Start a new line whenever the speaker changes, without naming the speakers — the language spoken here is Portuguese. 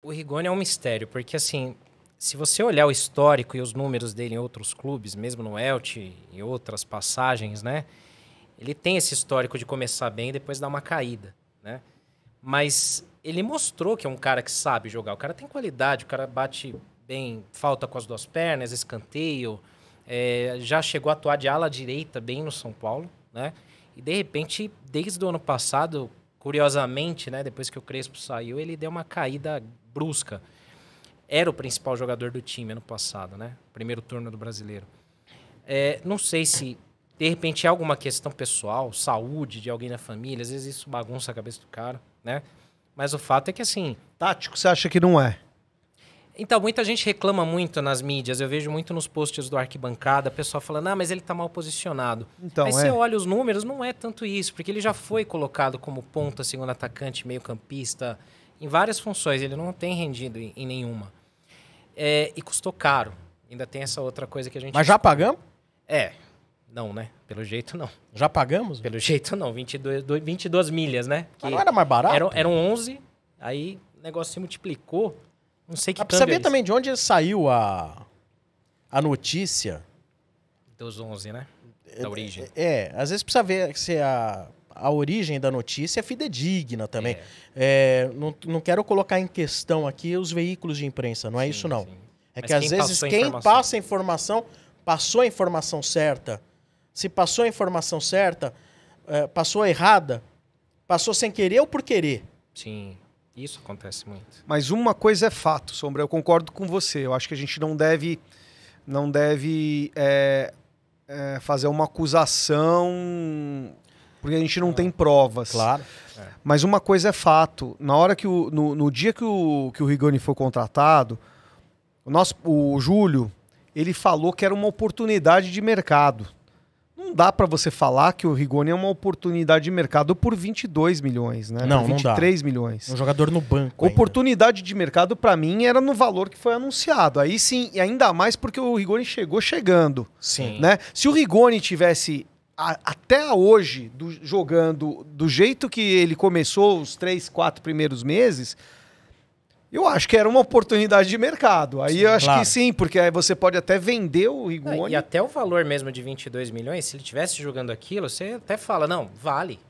O Rigoni é um mistério, porque assim, se você olhar o histórico e os números dele em outros clubes, mesmo no Elche e outras passagens, né? Ele tem esse histórico de começar bem e depois dar uma caída, né? Mas ele mostrou que é um cara que sabe jogar. O cara tem qualidade, o cara bate bem, falta com as duas pernas, escanteio. É, já chegou a atuar de ala direita bem no São Paulo, né? E de repente, desde o ano passado, curiosamente, né, depois que o Crespo saiu, ele deu uma caída Brusca, era o principal jogador do time ano passado, né? Primeiro turno do brasileiro. É, não sei se, de repente, é alguma questão pessoal, saúde de alguém na família, às vezes isso bagunça a cabeça do cara, né? Mas o fato é que, assim. Tático,
você acha que não é?
Então, muita gente reclama muito nas mídias. Eu vejo muito nos posts do Arquibancada, pessoal falando, ah, mas ele tá mal posicionado. Então, Aí é. você olha os números, não é tanto isso, porque ele já foi colocado como ponta, segundo atacante, meio campista, em várias funções, ele não tem rendido em, em nenhuma. É, e custou caro. Ainda tem essa outra coisa que a gente. Mas já pagamos? É. Não, né? Pelo jeito, não. Já pagamos? Pelo jeito, não. 22, 22 milhas, né? Mas não era mais barato? Eram, eram 11, aí o negócio se multiplicou.
Não sei que ah, Pra saber é também de onde saiu a, a notícia...
Dos 11, né? Da é, origem.
É, é às vezes precisa ver se a a origem da notícia é fidedigna também. É. É, não, não quero colocar em questão aqui os veículos de imprensa, não é sim, isso não. Sim. É Mas que às vezes quem passa a informação passou a informação certa. Se passou a informação certa, é, passou errada,
passou sem querer ou por querer.
Sim. Isso acontece muito.
Mas uma coisa é fato, Sombra, eu concordo com você. Eu acho que a gente não deve, não deve é, é, fazer uma acusação porque a gente não ah, tem provas. Claro. É. Mas uma coisa é fato: na hora que o, no, no dia que o, que o Rigoni foi contratado, o, nosso, o Júlio ele falou que era uma oportunidade de mercado. Não dá para você falar que o Rigoni é uma oportunidade de mercado por 22 milhões, né? Não, por 23 não dá. milhões. É um jogador no banco. Oportunidade ainda. de mercado para mim era no valor que foi anunciado. Aí sim, e ainda mais porque o Rigoni chegou chegando, sim. né? Se o Rigoni tivesse a, até hoje, do, jogando do jeito que ele começou os três, quatro primeiros meses, eu acho que era uma oportunidade de mercado. Aí sim, eu acho claro. que sim, porque aí você pode até vender o Rigoni. e
até o valor mesmo de 22 milhões, se ele tivesse jogando aquilo, você até fala, não, vale.